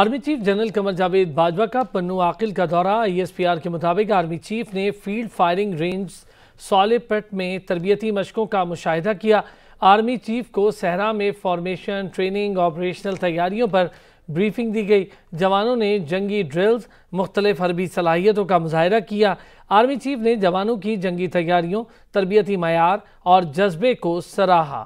army chief general Qamar Javed Bajwa का पन्नू आकिल का दौरा आईएसपीआर e के मुताबिक आर्मी चीफ ने फील्ड फायरिंग रेंज सॉलेपट में तरबियती मशकों का मुशाह किया आर्मी चीफ को सहरा में फॉर्मेशन ट्रेनिंग ऑपरेशनल तैयारियों पर ब्रीफिंग दी गई जवानों ने जंगी ड्रिल्स मुख्तलिफ हरबी सलाहियतों का मुजाहरा किया आर्मी चीफ ने जवानों की जंगी तैयारियों तरबियती मैार और जज्बे को सराहा